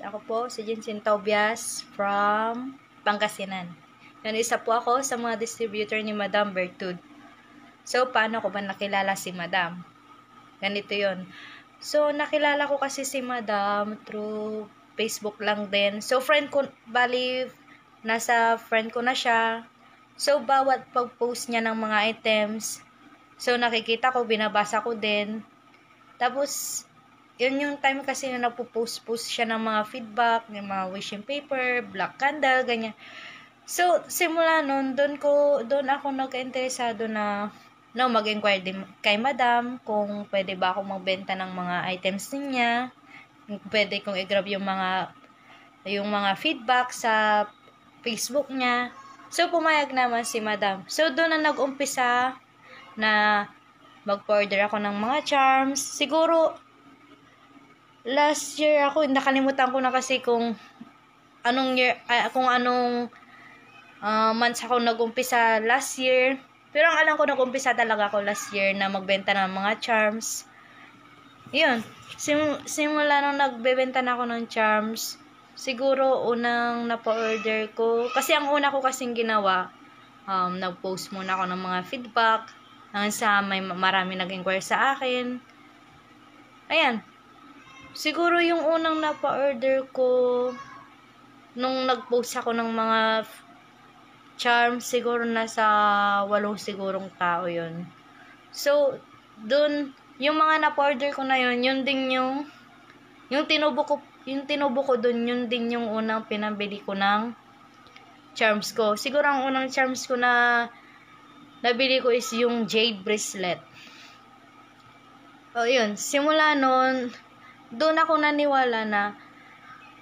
Ako po si Jinjin Taubias from Pangasinan. Yan isa po ako sa mga distributor ni Madam Bertud. So, paano ko ba nakilala si Madam? Ganito yon So, nakilala ko kasi si Madam through Facebook lang din. So, friend ko, bali, nasa friend ko na siya. So, bawat pag-post niya ng mga items, so nakikita ko, binabasa ko din. Tapos, yun yung time kasi na nagpo-post-post siya ng mga feedback, ng mga wishing paper, black candle, ganyan. So, simula noon, doon ko, doon ako nag interesado na, no, mag-inquire din kay madam kung pwede ba ako magbenta ng mga items niya, pwede kong i-grab yung mga, yung mga feedback sa Facebook niya. So, pumayag naman si madam. So, doon na nag-umpisa na mag-order ako ng mga charms. Siguro, last year ako, nakalimutan ko na kasi kung anong year, uh, kung anong uh, months ako nagumpisa last year. Pero ang alam ko, nagumpisa talaga ako last year na magbenta ng mga charms. Yun. Sim- simula nung nagbebenta na ako ng charms, siguro unang napa-order ko. Kasi ang una ko kasing ginawa, um, nag-post muna ako ng mga feedback. Hanggang sa may marami nag-inquire sa akin. Ayan, Siguro yung unang napa-order ko nung nag-post ako ng mga charm siguro na sa walo sigurong tao yon So, doon yung mga na-order ko na yon yun din yung, yung tinubo ko, yung tinubo ko doon, yun din yung unang pinabili ko ng charms ko. Siguro ang unang charms ko na nabili ko is yung jade bracelet. Oh, yun. Simula noon, doon ako naniwala na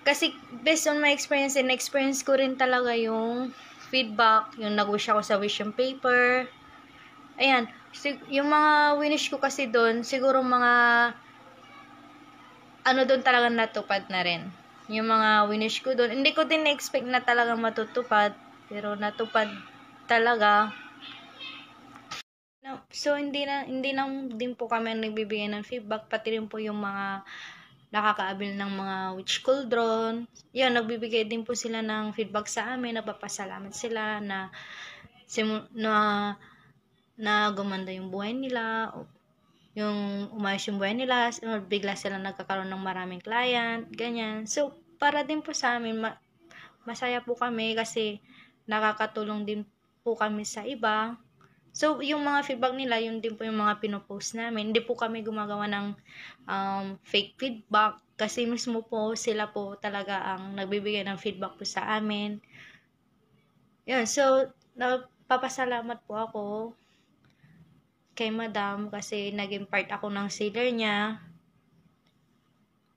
kasi based on my experience and experience ko rin talaga yung feedback, yung nag-wish ako sa wish yung paper. Ayan, yung mga winish ko kasi doon, siguro mga ano doon talaga natupad na rin. Yung mga winish ko doon, hindi ko din na-expect na talaga matutupad, pero natupad talaga. So, hindi na, hindi na din po kami ang nagbibigay ng feedback, pati rin po yung mga nakakaabil ng mga witch cauldron. Yun, nagbibigay din po sila ng feedback sa amin, nagpapasalamat sila na, simu- na, na gumanda yung buhay nila, yung umayos yung buhay nila, bigla sila nagkakaroon ng maraming client, ganyan. So, para din po sa amin, ma- masaya po kami kasi nakakatulong din po kami sa iba. So, yung mga feedback nila, yun din po yung mga pinopost namin. Hindi po kami gumagawa ng um, fake feedback kasi mismo po sila po talaga ang nagbibigay ng feedback po sa amin. Yun, so, napapasalamat po ako kay madam kasi naging part ako ng sealer niya.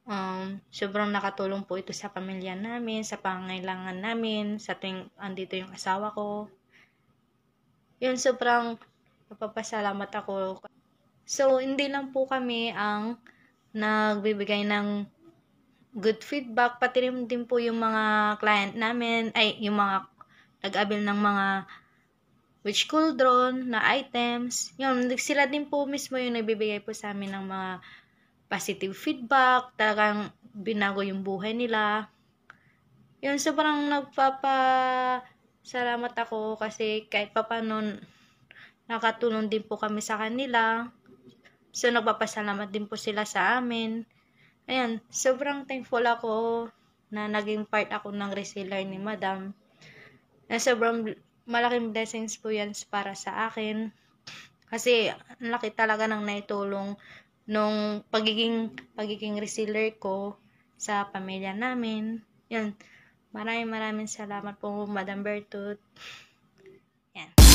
Um, sobrang nakatulong po ito sa pamilya namin, sa pangailangan namin, sa tuwing andito yung asawa ko yun sobrang napapasalamat ako. So, hindi lang po kami ang nagbibigay ng good feedback, pati rin din po yung mga client namin, ay, yung mga nag-abil ng mga which cool drone na items. Yun, sila din po mismo yung nagbibigay po sa amin ng mga positive feedback, talagang binago yung buhay nila. Yun, so nagpapa salamat ako kasi kahit papano nakatulong din po kami sa kanila. So, nagpapasalamat din po sila sa amin. Ayan, sobrang thankful ako na naging part ako ng reseller ni Madam. Na sobrang malaking blessings po yan para sa akin. Kasi, ang laki talaga ng naitulong nung pagiging, pagiging reseller ko sa pamilya namin. Yan, Maraming maraming salamat po, Madam Bertut. Yan.